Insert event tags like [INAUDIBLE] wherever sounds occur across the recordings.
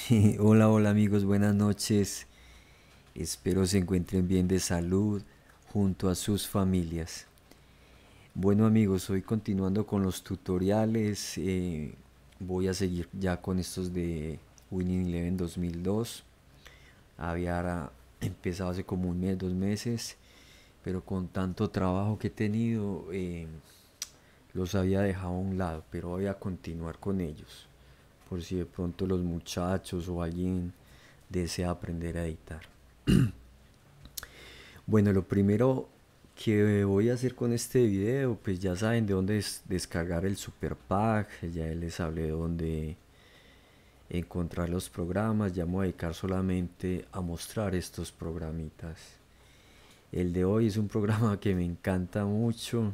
[LAUGHS] hola, hola amigos, buenas noches. Espero se encuentren bien de salud junto a sus familias. Bueno amigos, hoy continuando con los tutoriales, eh, voy a seguir ya con estos de Winning Eleven 2002. Había empezado hace como un mes, dos meses, pero con tanto trabajo que he tenido, eh, los había dejado a un lado, pero voy a continuar con ellos por si de pronto los muchachos o alguien desea aprender a editar. [CLEARS THROAT] bueno, lo primero que voy a hacer con este video, pues ya saben de dónde descargar el super pack, ya les hablé de dónde encontrar los programas, ya me voy a dedicar solamente a mostrar estos programitas. El de hoy es un [LAUGHS] programa que me encanta mucho,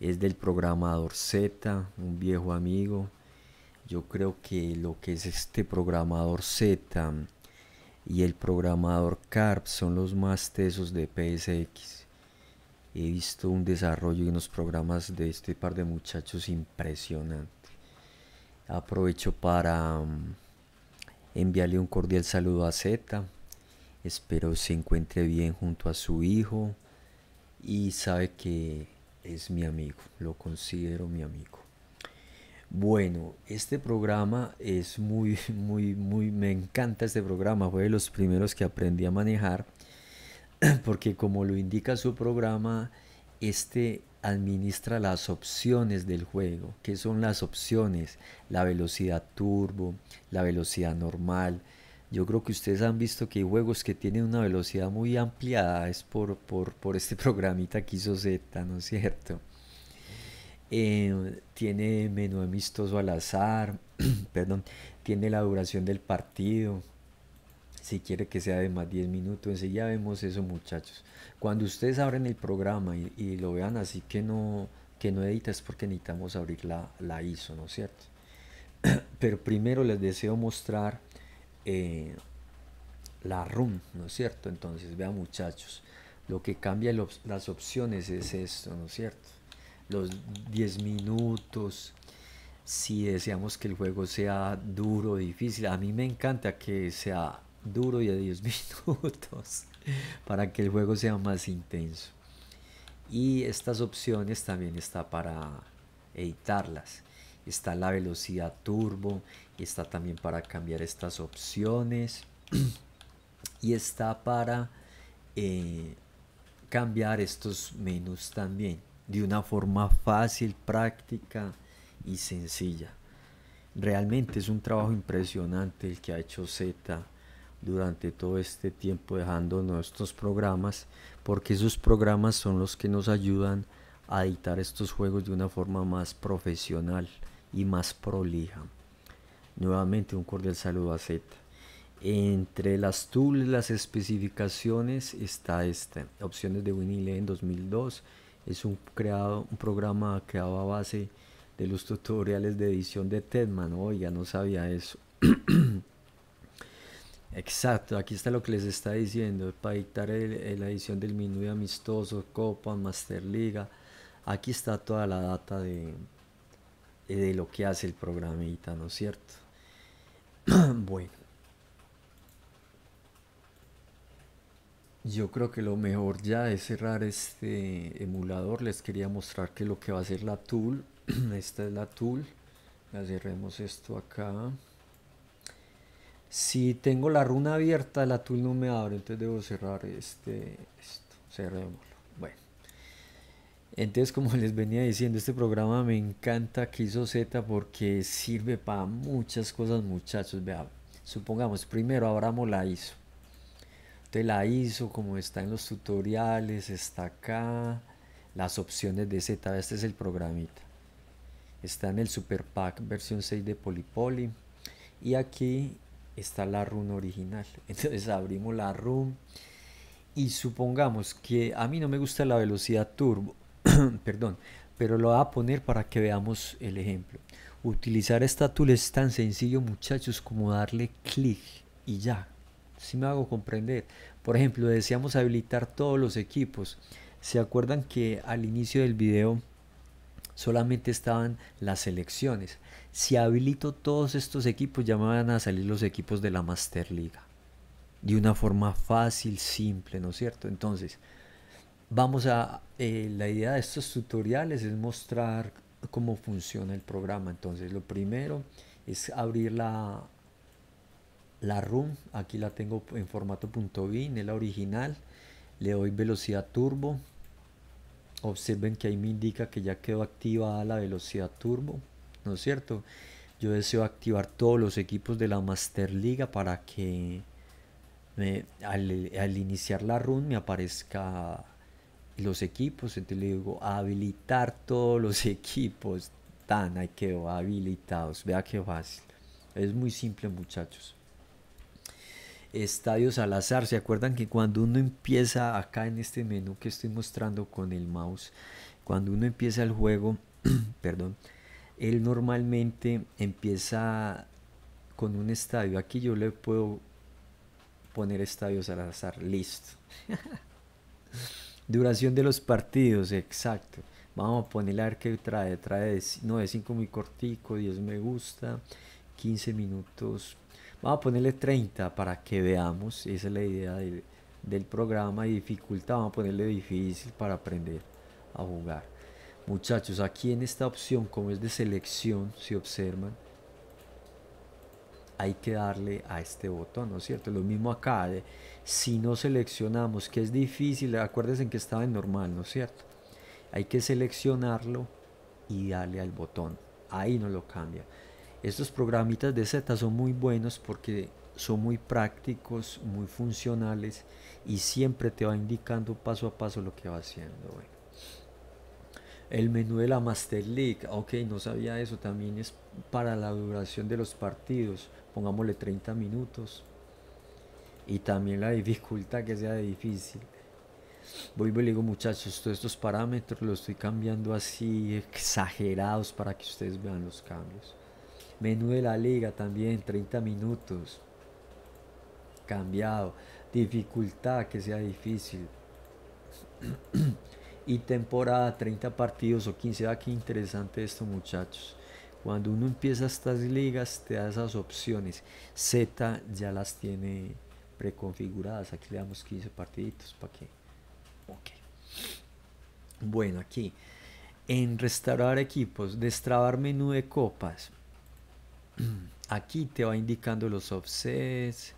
es del programador Z, un viejo amigo, yo creo que lo que es este programador Z y el programador CARP son los más tesos de PSX. He visto un desarrollo y unos programas de este par de muchachos impresionante. Aprovecho para mm, enviarle un cordial saludo a Z. Espero se encuentre bien junto a su hijo y sabe que es mi amigo, lo considero mi amigo. Bueno, este programa es muy, [LAUGHS] muy, muy, me encanta este programa, fue de los primeros que aprendí a manejar, [CLEARS THROAT] porque como lo indica su programa, este administra las opciones del juego. ¿Qué son las opciones? La velocidad turbo, la velocidad normal. Yo creo que ustedes han visto que hay juegos que tienen una velocidad muy ampliada, es por, por este [LAUGHS] programita que hizo Z, ¿no es cierto? Eh, tiene menú amistoso al azar, [CLEARS THROAT] perdón, tiene la duración del partido, si quiere que sea de más 10 minutos, Ya vemos eso muchachos. Cuando ustedes abren el programa y, lo vean así que no, que no edita es porque necesitamos abrir la, ISO, ¿no es cierto? [CLEARS THROAT] Pero primero les deseo mostrar eh, la room, ¿no es cierto? Entonces vean muchachos, lo que cambia las opciones es esto, ¿no es cierto? los 10 minutos, si deseamos que el juego sea duro, difícil. A mí me encanta que sea duro y a 10 [LAUGHS] minutos para que el juego sea más intenso. Y estas opciones también está para editarlas. Está la velocidad turbo, está también para cambiar estas opciones [CLEARS THROAT] y está para eh, cambiar estos menús también de una forma fácil, práctica y sencilla. Realmente es un trabajo impresionante el que ha hecho Z durante todo este tiempo dejando nuestros programas, porque esos programas son los que nos ayudan a editar estos juegos de una forma más profesional y más prolija. Nuevamente un cordial saludo a Z. Entre las tools, las especificaciones está esta, opciones de Winnie en 2002, es un, creado, un programa creado a base de los tutoriales de edición de Tedman. ya no sabía eso. [CLEARS THROAT] Exacto, aquí está lo que les está diciendo, para editar la edición del menú de amistoso, Copa, Master Liga. Aquí está toda la data de, de lo que hace el programita, ¿no es cierto? [CLEARS THROAT] bueno, Yo creo que lo mejor ya es cerrar este emulador. Les quería mostrar que lo que va a hacer la tool. [CLEARS THROAT] Esta es la tool. cerremos esto acá. Si tengo la runa abierta, la tool no me abre. Entonces debo cerrar este, esto. Cerrémoslo. Bueno. Entonces, como les venía diciendo, este programa me encanta que hizo Z porque sirve para muchas cosas, muchachos. Vea, supongamos, primero abramos la ISO te la ISO, como está en los tutoriales, está acá. Las opciones de Z, este es el programita. Está en el Super Pack versión 6 de Polypoly. Y aquí está la run original. [LAUGHS] Entonces abrimos la run. Y supongamos que a mí no me gusta la velocidad turbo. [CLEARS THROAT] Perdón. Pero lo voy a poner para que veamos el ejemplo. Utilizar esta tool es tan sencillo, muchachos, como darle clic y ya si me hago comprender. Por ejemplo, deseamos habilitar todos los equipos. ¿Se acuerdan que al inicio del video solamente estaban las selecciones? Si habilito todos estos equipos, ya me van a salir los equipos de la Master Liga. De una forma fácil, simple, ¿no es cierto? Entonces, vamos a... Eh, la idea de estos tutoriales es mostrar cómo funciona el programa. Entonces, lo primero es abrir la la run aquí la tengo en formato .bin, es la original, le doy velocidad turbo, observen que ahí me indica que ya quedó activada la velocidad turbo, ¿no es cierto? Yo deseo activar todos los equipos de la Master Liga para que al, al, iniciar la run me aparezca los equipos, entonces le digo habilitar todos los [LAUGHS] equipos, tan ahí quedó, habilitados, vea qué fácil, es muy simple muchachos estadios al azar ¿Se acuerdan que cuando uno empieza acá en este menú que estoy mostrando con el mouse, cuando uno empieza el juego, [CLEARS THROAT] perdón, él normalmente empieza con un estadio. Aquí yo le puedo poner estadios al azar Listo. [LAUGHS] Duración de los partidos, exacto. Vamos a poner a ver qué trae. Trae, no, 5 muy cortico, 10 me gusta, 15 minutos Vamos a ponerle 30 para que veamos, esa es la idea del, programa y dificultad, vamos a ponerle difícil para aprender a jugar. Muchachos, aquí en esta opción, como es de selección, si observan, hay que darle a este botón, ¿no es cierto? Lo mismo acá, si no seleccionamos, que es difícil, acuérdense que estaba en normal, ¿no es cierto? Hay que seleccionarlo y darle al botón, ahí no lo cambia. Estos programitas de Z son muy buenos porque son muy prácticos, muy funcionales y siempre te va indicando paso a paso lo que va haciendo. El menú de la Master League, ok, no sabía eso, también es para la duración de los partidos, pongámosle 30 minutos. Y también la dificultad que sea de difícil. Voy y le digo, muchachos, todos estos parámetros los estoy cambiando así, exagerados, para que ustedes vean los cambios. Menú de la liga también, 30 minutos. Cambiado. Dificultad que sea difícil. y temporada, 30 partidos o 15. aquí ah, interesante esto, muchachos. Cuando uno empieza estas ligas, te da esas opciones. Z ya las tiene preconfiguradas. Aquí le damos 15 partiditos para qué Ok. Bueno, aquí. En restaurar equipos, destrabar menú de copas. [CLEARS THROAT] Aquí te va indicando los offsets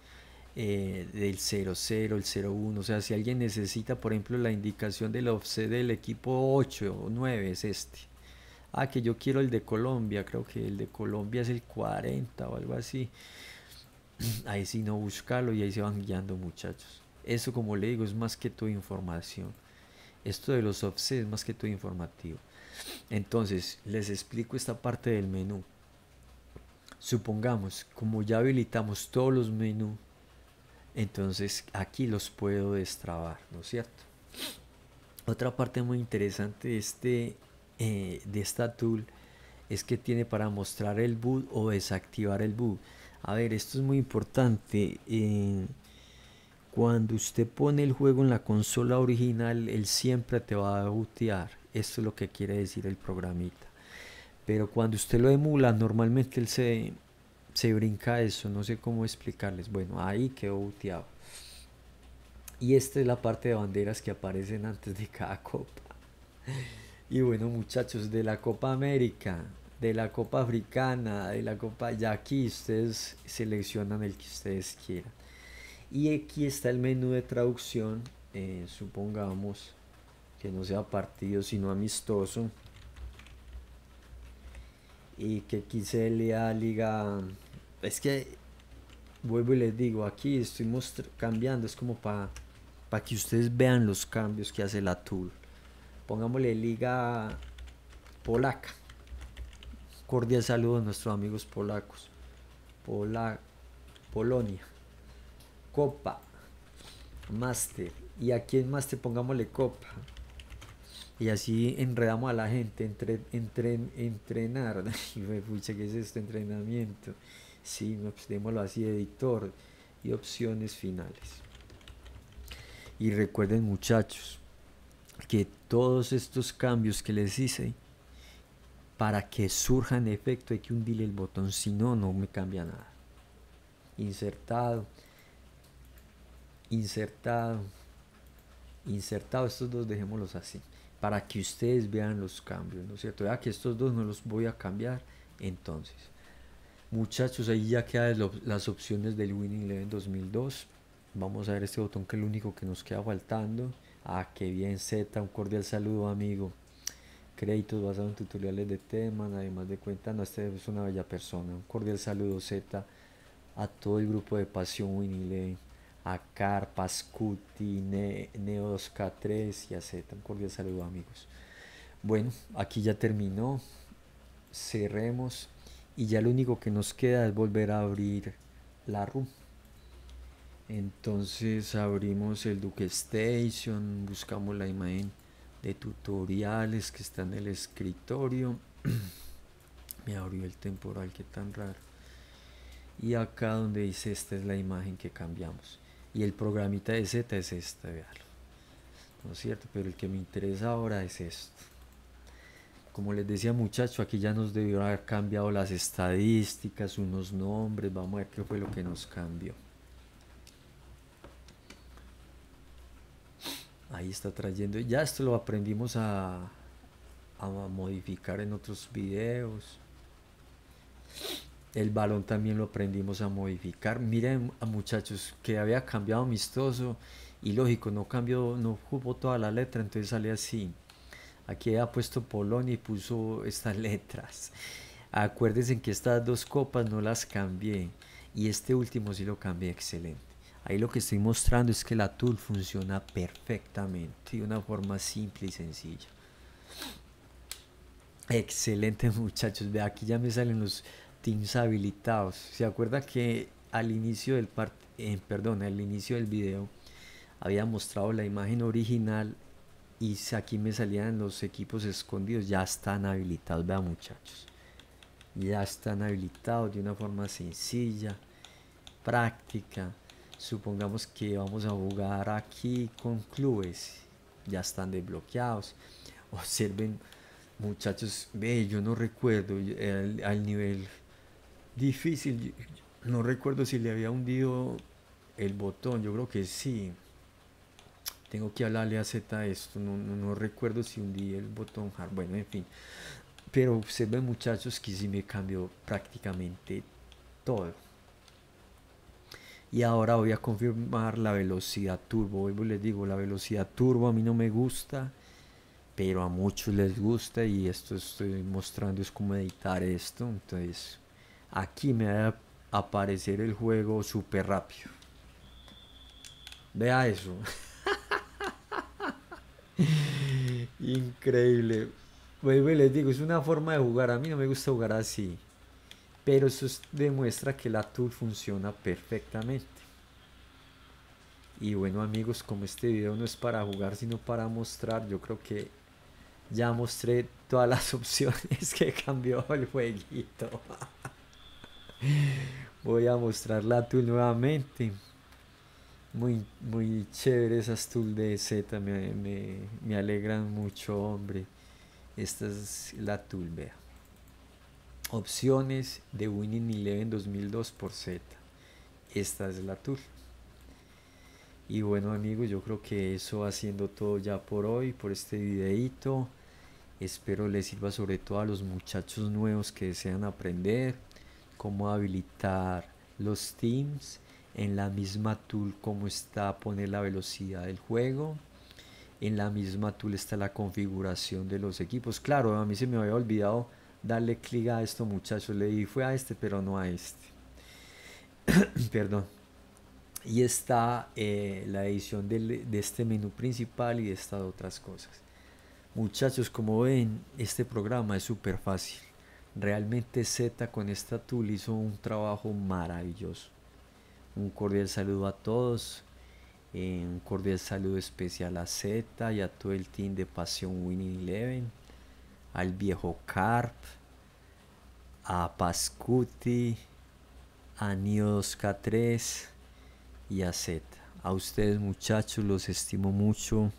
eh, del 00, el 01. O sea, si alguien necesita, por ejemplo, la indicación del offset del equipo 8 o 9 es este. Ah, que yo quiero el de Colombia. Creo que el de Colombia es el 40 o algo así. [CLEARS THROAT] Ahí sí no buscarlo y ahí se van guiando muchachos. Eso como le digo es más que tu información. Esto de los offsets es más que tu informativo. Entonces, les explico esta parte del menú. Supongamos, como ya habilitamos todos los menús, entonces aquí los puedo destrabar, ¿no es cierto? Otra parte muy interesante de, este, eh, de esta tool es que tiene para mostrar el boot o desactivar el boot. A ver, esto es muy importante. Eh, cuando usted pone el juego en la consola original, él siempre te va a bootear. Esto es lo que quiere decir el programita. Pero cuando usted lo emula, normalmente él se, se brinca eso. No sé cómo explicarles. Bueno, ahí quedó buteado. Y esta es la parte de banderas que aparecen antes de cada copa. Y bueno, muchachos, de la Copa América, de la Copa Africana, de la Copa, ya aquí ustedes seleccionan el que ustedes quieran. Y aquí está el menú de traducción, eh, supongamos que no sea partido, sino amistoso y que Kiselia, Liga. Es que vuelvo y les digo, aquí estoy cambiando, es como para pa que ustedes vean los cambios que hace la Tool. Pongámosle Liga Polaca. Cordial saludo a nuestros amigos polacos. Pola, Polonia. Copa. Master. Y aquí en Master pongámosle Copa y así enredamos a la gente, entre, entre entrenar, [LAUGHS] pucha, que es este entrenamiento? Sí, pues démoslo así, editor, y opciones finales. Y recuerden muchachos, que todos estos cambios que les hice, para que surjan efecto hay que hundirle el botón, si no, no me cambia nada. Insertado, insertado, insertado, estos dos dejémoslos así para que ustedes vean los cambios, ¿no es cierto? Ya que estos dos no los voy a cambiar, entonces. Muchachos, ahí ya quedan las opciones del Winning en 2002. Vamos a ver este botón que es el único que nos queda faltando. Ah, qué bien Z, un cordial saludo amigo. Créditos basados en tutoriales de temas, además de cuenta, no, este es una bella persona. Un cordial saludo Z a todo el grupo de Pasión Winning 11 Neo2k3 y AZ Un cordial saludo, amigos. Bueno, aquí ya terminó. Cerremos. Y ya lo único que nos queda es volver a abrir la room. Entonces abrimos el Duke Station, buscamos la imagen de tutoriales que está en el escritorio. [CLEARS THROAT] Me abrió el temporal, que tan raro. Y acá donde dice esta es la imagen que cambiamos. Y el programita de Z es este, veanlo. ¿No es cierto? Pero el que me interesa ahora es esto. Como les decía muchacho, aquí ya nos debió haber cambiado las estadísticas, unos nombres. Vamos a ver qué fue lo que nos cambió. Ahí está trayendo. Ya esto lo aprendimos a, a modificar en otros videos. El balón también lo aprendimos a modificar. Miren muchachos que había cambiado amistoso y lógico, no cambió, no jugó toda la letra, entonces sale así. Aquí ha puesto Polonia y puso estas [LAUGHS] letras. Acuérdense que estas dos copas no las cambié y este último sí lo cambié, excelente. Ahí lo que estoy mostrando es que la tool funciona perfectamente de una forma simple y sencilla. Excelente [LAUGHS] muchachos, ve aquí ya me salen los Teams habilitados. ¿Se acuerda que al inicio del eh, perdón, al inicio del video había mostrado la imagen original y aquí me salían los equipos escondidos? Ya están habilitados, vean muchachos. Ya están habilitados de una forma sencilla, práctica. Supongamos que vamos a jugar aquí con clubes. Ya están desbloqueados. Observen, muchachos, ve, yo no recuerdo eh, al nivel difícil. No recuerdo si le había hundido el botón, yo creo que sí. Tengo que hablarle a Z esto, no, no, recuerdo si hundí el botón bueno, en fin. Pero observen muchachos que sí me cambió prácticamente todo. Y ahora voy a confirmar la velocidad turbo. les digo, la velocidad turbo a mí no me gusta, pero a muchos les gusta y esto estoy mostrando es cómo editar esto. Entonces, Aquí me va a aparecer el juego súper rápido. Vea eso. [LAUGHS] Increíble. Bueno, pues, les digo, es una forma de jugar. A mí no me gusta jugar así. Pero eso demuestra que la tool funciona perfectamente. Y bueno amigos, como este video no es para jugar sino para mostrar, yo creo que ya mostré todas las [LAUGHS] opciones que cambió el jueguito. Voy a mostrar la tool nuevamente. Muy, muy chévere esas tool de Z. Me, alegran mucho, hombre. Esta es la tool, vea. Opciones de Winning Eleven 2002 por Z. Esta es la tool. Y bueno amigos, yo creo que eso haciendo siendo todo ya por hoy, por este videito. Espero les sirva sobre todo a los muchachos nuevos que desean aprender cómo habilitar los teams en la misma tool cómo está poner la velocidad del juego en la misma tool está la configuración de los equipos claro a mí se me había olvidado darle clic a esto muchachos le di fue a este pero no a este [COUGHS] perdón y está eh, la edición de este menú principal y de otras cosas muchachos como ven este programa es súper fácil Realmente Z con esta tool hizo un trabajo maravilloso. Un cordial saludo a todos. Eh, un cordial saludo especial a Z y a todo el team de Pasión Winning Eleven. Al viejo Carp. A Pascuti. A Nio2K3. Y a Z. A ustedes muchachos los estimo mucho.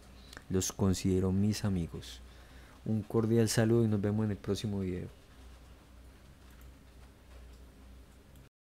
Los considero mis amigos. Un cordial saludo y nos vemos en el próximo video.